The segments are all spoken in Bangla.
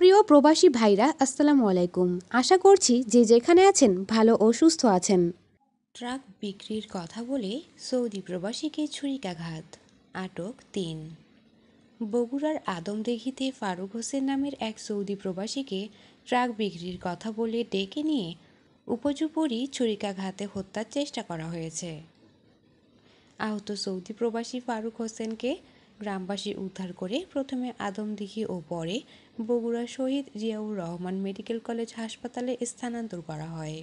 প্রিয় প্রবাসী ভাইরা আসসালামু আলাইকুম আশা করছি যে যেখানে আছেন ভালো ও সুস্থ আছেন ট্রাক বিক্রির কথা বলে সৌদি প্রবাসীকে ছুরিকাঘাত আটক তিন বগুড়ার আদমদেঘিতে ফারুক হোসেন নামের এক সৌদি প্রবাসীকে ট্রাক বিক্রির কথা বলে ডেকে নিয়ে উপযুপরি ছুরিকাঘাতে হত্যার চেষ্টা করা হয়েছে আহত সৌদি প্রবাসী ফারুক হোসেনকে গ্রামবাসী উদ্ধার করে প্রথমে আদমদিঘি ও পরে বগুড়া শহীদ জিয়াউর রহমান মেডিকেল কলেজ হাসপাতালে স্থানান্তর করা হয়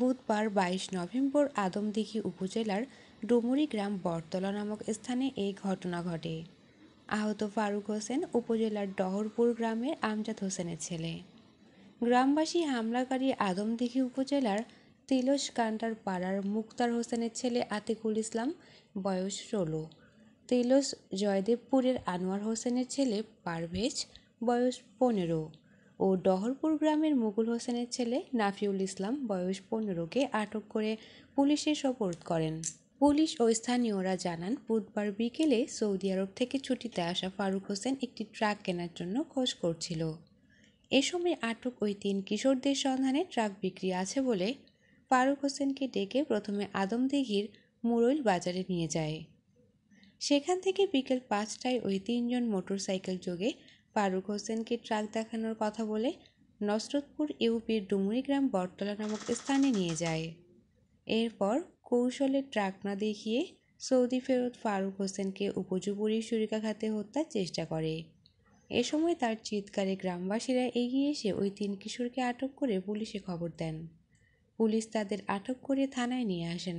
বুধবার বাইশ নভেম্বর আদমদিঘি উপজেলার ডুমুরি গ্রাম বটতলা নামক স্থানে এই ঘটনা ঘটে আহত ফারুক হোসেন উপজেলার ডহরপুর গ্রামের আমজাদ হোসেনের ছেলে গ্রামবাসী হামলাকারী আদমদিঘি উপজেলার তিলস কান্টার পাড়ার মুক্তার হোসেনের ছেলে আতিকুল ইসলাম বয়স ষোলো তেলস জয়দেবপুরের আনোয়ার হোসেনের ছেলে পারভেজ বয়স পনেরো ও ডহরপুর গ্রামের মুকুল হোসেনের ছেলে নাফিউল ইসলাম বয়স পনেরোকে আটক করে পুলিশে সপোর্ট করেন পুলিশ ও স্থানীয়রা জানান বুধবার বিকেলে সৌদি আরব থেকে ছুটিতে আসা ফারুক হোসেন একটি ট্রাক কেনার জন্য খোঁজ করছিল এ সময় আটক ওই তিন কিশোরদের সন্ধানে ট্রাক বিক্রি আছে বলে ফারুক হোসেনকে ডেকে প্রথমে আদমদিঘির মুরইল বাজারে নিয়ে যায় সেখান থেকে বিকেল পাঁচটায় ওই তিনজন মোটরসাইকেল যোগে ফারুক হোসেনকে ট্রাক দেখানোর কথা বলে নসরতপুর ইউপির গ্রাম বটতলা নামক স্থানে নিয়ে যায় এরপর কৌশলে ট্রাক না দেখিয়ে সৌদি ফেরত ফারুক হোসেনকে উপজুপুরী সুরিকাঘাতে হত্যার চেষ্টা করে এ সময় তার চিৎকারে গ্রামবাসীরা এগিয়ে এসে ওই তিন কিশোরকে আটক করে পুলিশে খবর দেন পুলিশ তাদের আটক করে থানায় নিয়ে আসেন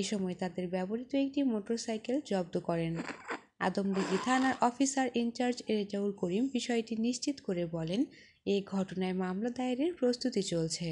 এ সময় তাদের ব্যবহৃত একটি মোটরসাইকেল জব্দ করেন আদমদীঘি থানার অফিসার ইনচার্জ রেজাউল করিম বিষয়টি নিশ্চিত করে বলেন এ ঘটনায় মামলা দায়েরের প্রস্তুতি চলছে